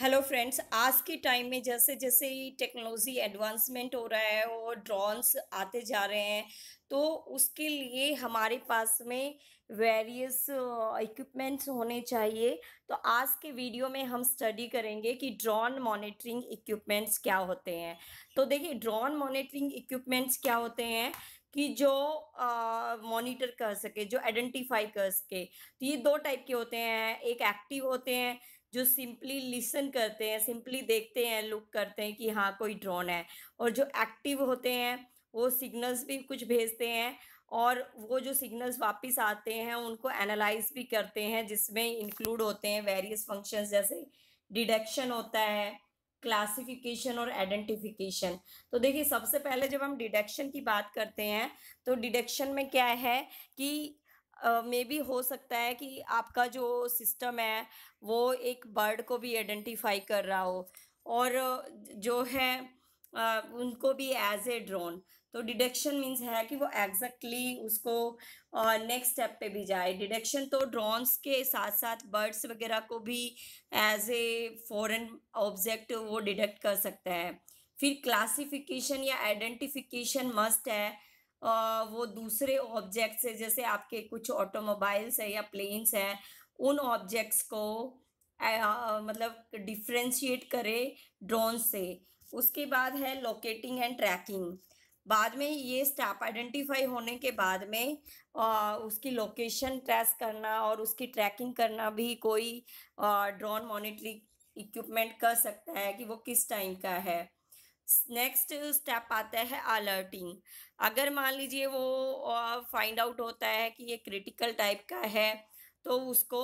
hello friends आज के time में जैसे जैसे टेक्नोलॉजी एडवांसमेंट हो रहा है और ड्रोन्स आते जा रहे हैं तो उसके लिए हमारे पास में वेरियस इक्विपमेंट्स होने चाहिए तो आज के वीडियो में हम स्टडी करेंगे कि ड्रोन मॉनिटरिंग इक्विपमेंट्स क्या होते हैं तो देखिए ड्रोन मॉनिटरिंग इक्विपमेंट्स क्या होते हैं कि जो मॉनिटर कर सके जो आइडेंटिफाई कर सके तो ये दो टाइप के होते हैं एक एक्टिव होते हैं जो सिंपली लिसन करते हैं सिंपली देखते हैं लुक करते हैं कि हाँ कोई ड्रोन है और जो एक्टिव होते हैं वो सिग्नल्स भी कुछ भेजते हैं और वो जो सिग्नल्स वापस आते हैं उनको एनालाइज भी करते हैं जिसमें इंक्लूड होते हैं वेरियस फंक्शंस जैसे डिडक्शन होता है क्लासिफिकेशन और आइडेंटिफिकेशन तो देखिए सबसे पहले जब हम डिडक्शन की बात करते हैं तो डिडक्शन में क्या है कि मे uh, भी हो सकता है कि आपका जो सिस्टम है वो एक बर्ड को भी आइडेंटिफाई कर रहा हो और जो है uh, उनको भी एज ए ड्रोन तो डिडक्शन मीन्स है कि वो एग्जैक्टली exactly उसको नेक्स्ट uh, स्टेप पे भी जाए डिडक्शन तो ड्रोन्स के साथ साथ बर्ड्स वगैरह को भी एज ए फॉरेन ऑब्जेक्ट वो डिडक्ट कर सकता है फिर क्लासिफिकेशन या आइडेंटिफिकेशन मस्ट है वो दूसरे ऑब्जेक्ट्स है जैसे आपके कुछ ऑटोमोबाइल्स है या प्लेन्स हैं उन ऑब्जेक्ट्स को मतलब डिफ्रेंशिएट करे ड्रोन से उसके बाद है लोकेटिंग एंड ट्रैकिंग बाद में ये स्टाफ आइडेंटिफाई होने के बाद में आ, उसकी लोकेशन ट्रेस करना और उसकी ट्रैकिंग करना भी कोई ड्रोन मॉनिटरिंग इक्विपमेंट कर सकता है कि वो किस टाइम का है नेक्स्ट स्टेप आता है अलर्टिंग अगर मान लीजिए वो फाइंड आउट होता है कि ये क्रिटिकल टाइप का है तो उसको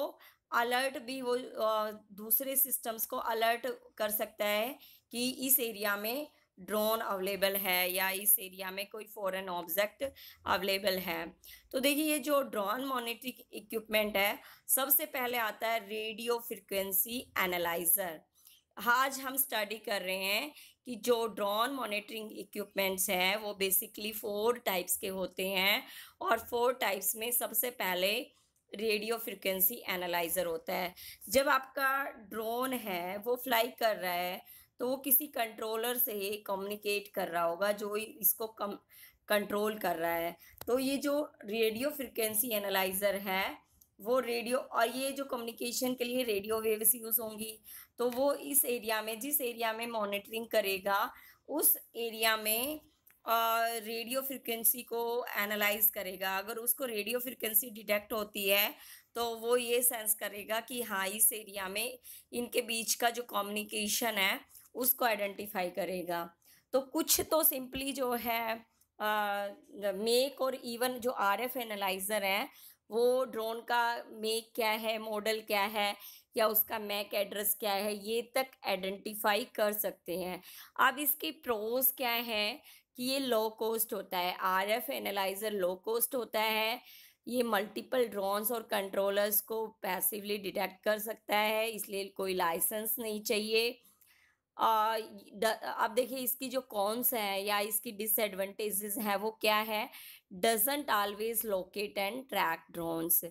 अलर्ट भी वो दूसरे सिस्टम्स को अलर्ट कर सकता है कि इस एरिया में ड्रोन अवेलेबल है या इस एरिया में कोई फॉरेन ऑब्जेक्ट अवेलेबल है तो देखिए ये जो ड्रोन मॉनिटरिंग इक्विपमेंट है सबसे पहले आता है रेडियो फ्रिक्वेंसी एनालाइज़र आज हम स्टडी कर रहे हैं कि जो ड्रोन मॉनिटरिंग इक्विपमेंट्स हैं वो बेसिकली फोर टाइप्स के होते हैं और फोर टाइप्स में सबसे पहले रेडियो फ्रिक्वेंसी एनालाइज़र होता है जब आपका ड्रोन है वो फ्लाई कर रहा है तो वो किसी कंट्रोलर से कम्युनिकेट कर रहा होगा जो इसको कम कंट्रोल कर रहा है तो ये जो रेडियो फ्रिक्वेंसी एनालाइज़र है वो रेडियो और ये जो कम्युनिकेशन के लिए रेडियो वेव्स यूज़ होंगी तो वो इस एरिया में जिस एरिया में मॉनिटरिंग करेगा उस एरिया में रेडियो फ्रिक्वेंसी को एनालाइज करेगा अगर उसको रेडियो फ्रिक्वेंसी डिटेक्ट होती है तो वो ये सेंस करेगा कि हाँ इस एरिया में इनके बीच का जो कम्युनिकेशन है उसको आइडेंटिफाई करेगा तो कुछ तो सिंपली जो है मेक uh, और इवन जो आर एफ एनालाइज़र है वो ड्रोन का मेक क्या है मॉडल क्या है या उसका मैक एड्रेस क्या है ये तक आइडेंटिफाई कर सकते हैं अब इसके प्रोज़ क्या है कि ये लो कॉस्ट होता है R F analyser low cost होता है ये मल्टीपल ड्रोन्स और कंट्रोलर्स को पैसिवली डिटेक्ट कर सकता है इसलिए कोई लाइसेंस नहीं चाहिए आ, आप देखिए इसकी जो कॉन्स हैं या इसकी डिसएडवांटेजेस हैं वो क्या है doesn't always locate and track drones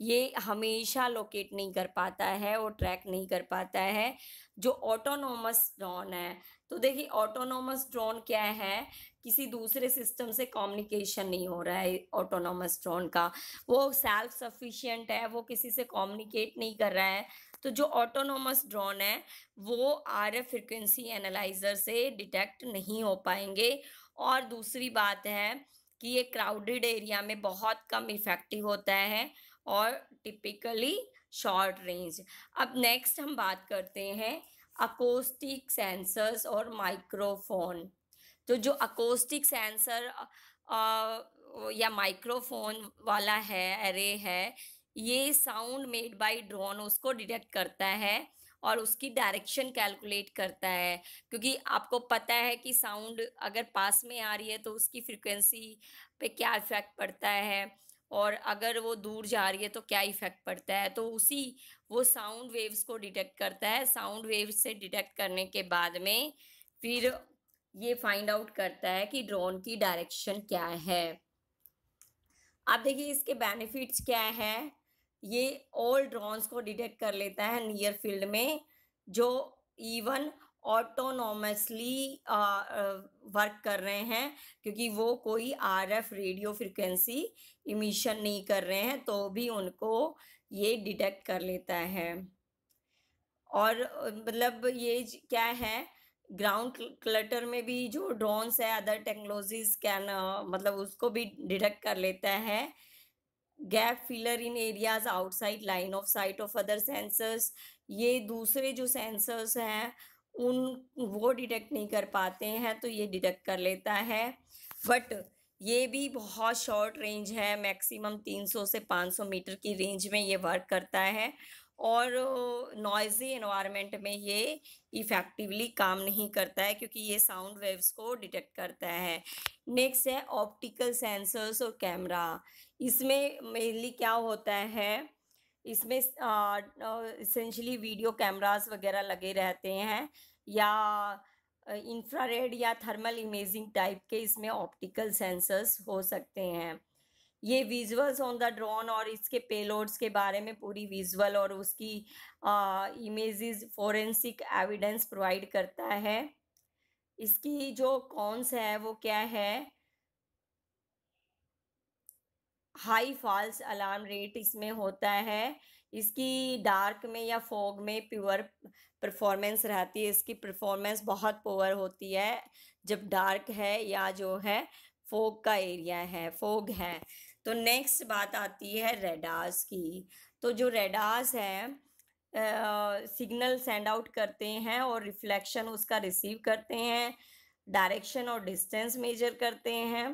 ये हमेशा लोकेट नहीं कर पाता है और ट्रैक नहीं कर पाता है जो ऑटोनोमस ड्रोन है तो देखिए ऑटोनोमस ड्रोन क्या है किसी दूसरे सिस्टम से कम्युनिकेशन नहीं हो रहा है ऑटोनोमस ड्रोन का वो सेल्फ सफिशिएंट है वो किसी से कम्युनिकेट नहीं कर रहा है तो जो ऑटोनोमस ड्रोन है वो आर एफ फ्रिक्वेंसी एनालाइजर से डिटेक्ट नहीं हो पाएंगे और दूसरी बात है कि ये क्राउडेड एरिया में बहुत कम इफेक्टिव होता है और टिपिकली शॉर्ट रेंज अब नेक्स्ट हम बात करते हैं अकोस्टिक सेंसर्स और माइक्रोफोन तो जो अकोस्टिक सेंसर या माइक्रोफोन वाला है अरे है ये साउंड मेड बाय ड्रोन उसको डिटेक्ट करता है और उसकी डायरेक्शन कैलकुलेट करता है क्योंकि आपको पता है कि साउंड अगर पास में आ रही है तो उसकी फ्रिक्वेंसी पे क्या इफ़ेक्ट पड़ता है और अगर वो दूर जा रही है तो क्या इफ़ेक्ट पड़ता है तो उसी वो साउंड वेव्स को डिटेक्ट करता है साउंड वेव्स से डिटेक्ट करने के बाद में फिर ये फाइंड आउट करता है कि ड्रोन की डायरेक्शन क्या है आप देखिए इसके बेनिफिट्स क्या है ये ऑल ड्रोन्स को डिटेक्ट कर लेता है नियर फील्ड में जो इवन ऑटोनॉमसली वर्क कर रहे हैं क्योंकि वो कोई आरएफ रेडियो फ्रिक्वेंसी इमिशन नहीं कर रहे हैं तो भी उनको ये डिटेक्ट कर लेता है और मतलब ये क्या है ग्राउंड क्लटर में भी जो ड्रोन्स है अदर टेक्नोलॉजीज कैन मतलब उसको भी डिटेक्ट कर लेता है gap filler in areas outside line of sight of other sensors ये दूसरे जो सेंसर्स हैं उन वो डिटेक्ट नहीं कर पाते हैं तो ये डिटेक्ट कर लेता है बट ये भी बहुत शॉर्ट रेंज है मैक्सिमम 300 से 500 मीटर की रेंज में ये वर्क करता है और नॉइजी एनवायरनमेंट में ये इफ़ेक्टिवली काम नहीं करता है क्योंकि ये साउंड वेव्स को डिटेक्ट करता है नेक्स्ट है ऑप्टिकल सेंसर्स और कैमरा इसमें मेनली क्या होता है इसमें इसेंशली वीडियो कैमरास वगैरह लगे रहते हैं या इंफ्रारेड या थर्मल इमेजिंग टाइप के इसमें ऑप्टिकल सेंसर्स हो सकते हैं ये विजुअल्स ऑन द ड्रोन और इसके पेलोड्स के बारे में पूरी विजुअल और उसकी इमेजेस फोरेंसिक एविडेंस प्रोवाइड करता है इसकी जो कॉन्स है वो क्या है हाई फॉल्स अलार्म रेट इसमें होता है इसकी डार्क में या फॉग में प्योर परफॉर्मेंस रहती है इसकी परफॉर्मेंस बहुत पोअर होती है जब डार्क है या जो है फोग का एरिया है फोग है तो नेक्स्ट बात आती है रेडार्स की तो जो रेडार्स है सिग्नल सेंड आउट करते हैं और रिफ्लेक्शन उसका रिसीव करते हैं डायरेक्शन और डिस्टेंस मेजर करते हैं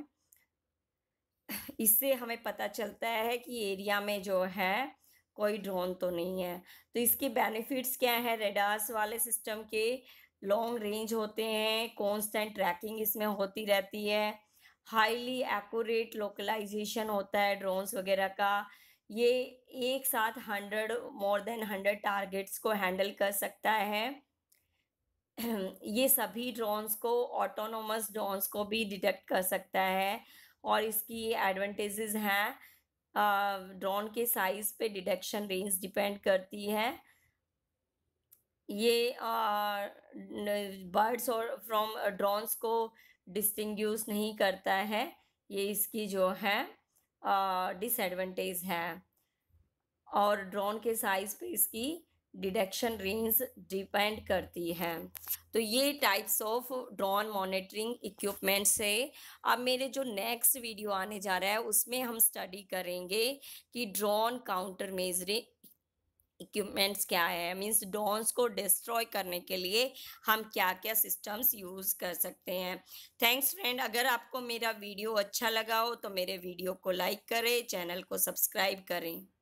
इससे हमें पता चलता है कि एरिया में जो है कोई ड्रोन तो नहीं है तो इसके बेनिफिट्स क्या है रेडार्स वाले सिस्टम के लॉन्ग रेंज होते हैं कॉन्स्टेंट ट्रैकिंग इसमें होती रहती है हाईली एक्यूरेट लोकलाइजेशन होता है ड्रोन्स वगैरह का ये एक साथ hundred more than hundred targets को हैंडल कर सकता है ये सभी ड्रोन्स को ऑटोनोमस ड्रोन्स को भी डिटेक्ट कर सकता है और इसकी एडवांटेजेस हैं ड्रोन के साइज़ पे डिटेक्शन रेंज डिपेंड करती है ये बर्ड्स और फ्रॉम ड्रोन्स को डिस्टिंग्यूस नहीं करता है ये इसकी जो है डिसएडवांटेज है और ड्रोन के साइज़ पे इसकी डिडक्शन रेंज डिपेंड करती है तो ये types of drone monitoring equipment से अब मेरे जो नेक्स्ट वीडियो आने जा रहा है उसमें हम स्टडी करेंगे कि ड्रोन काउंटर मेजरिंग इक्विपमेंट्स क्या है मीन्स डोन्स को डिस्ट्रॉय करने के लिए हम क्या क्या सिस्टम्स यूज़ कर सकते हैं थैंक्स फ्रेंड अगर आपको मेरा वीडियो अच्छा लगा हो तो मेरे वीडियो को लाइक करें चैनल को सब्सक्राइब करें